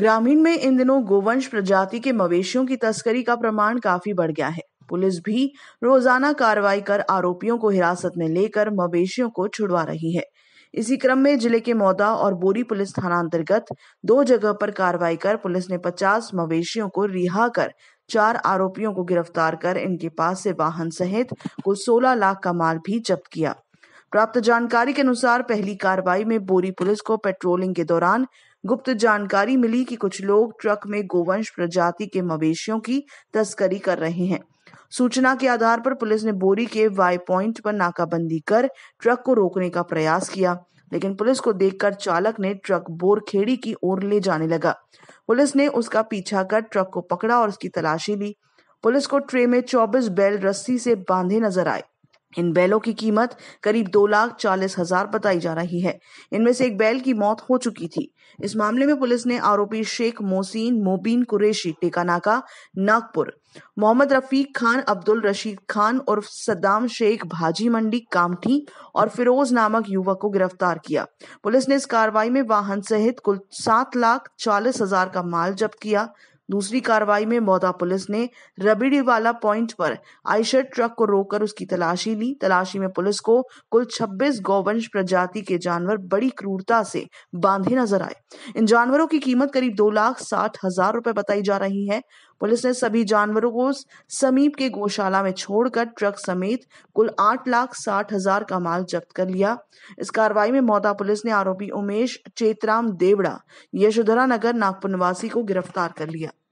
ग्रामीण में इन दिनों गोवंश प्रजाति के मवेशियों की तस्करी का प्रमाण काफी बढ़ गया है पुलिस भी रोजाना कार्रवाई कर आरोपियों को हिरासत में लेकर मवेशियों को छुड़वा रही है इसी क्रम में जिले के मौदा और बोरी पुलिस थाना अंतर्गत दो जगह पर कार्रवाई कर पुलिस ने 50 मवेशियों को रिहा कर चार आरोपियों को गिरफ्तार कर इनके पास से वाहन सहित कुल 16 लाख का माल भी जब्त किया प्राप्त जानकारी के अनुसार पहली कार्रवाई में बोरी पुलिस को पेट्रोलिंग के दौरान गुप्त जानकारी मिली कि कुछ लोग ट्रक में गोवंश प्रजाति के मवेशियों की तस्करी कर रहे हैं सूचना के आधार पर पुलिस ने बोरी के वाई पॉइंट पर नाकाबंदी कर ट्रक को रोकने का प्रयास किया लेकिन पुलिस को देखकर चालक ने ट्रक बोर खेड़ी की ओर ले जाने लगा पुलिस ने उसका पीछा कर ट्रक को पकड़ा और उसकी तलाशी ली पुलिस को ट्रे में 24 बेल रस्सी से बांधे नजर आए इन बैलों की कीमत करीब दो लाख चालीस हजार बताई जा रही है इनमें से एक बैल की मौत हो चुकी थी इस मामले में पुलिस ने आरोपी शेख मोसीन मोबीन कुरेशी टेकानाका नागपुर मोहम्मद रफीक खान अब्दुल रशीद खान और सद्दाम शेख भाजी मंडी कामठी और फिरोज नामक युवक को गिरफ्तार किया पुलिस ने इस कार्रवाई में वाहन सहित कुल सात लाख चालीस हजार का माल जब्त किया दूसरी कार्रवाई में मौदा पुलिस ने रबीडीवाला पॉइंट पर आइशर ट्रक को रोककर उसकी तलाशी ली तलाशी में पुलिस को कुल 26 गौवंश प्रजाति के जानवर बड़ी क्रूरता से बांधे नजर आए इन जानवरों की कीमत करीब दो लाख साठ हजार रुपए बताई जा रही है पुलिस ने सभी जानवरों को समीप के गौशाला में छोड़कर ट्रक समेत कुल आठ लाख साठ हजार का माल जब्त कर लिया इस कार्रवाई में मौता पुलिस ने आरोपी उमेश चेतराम देवड़ा यशोधरा नगर नागपुर निवासी को गिरफ्तार कर लिया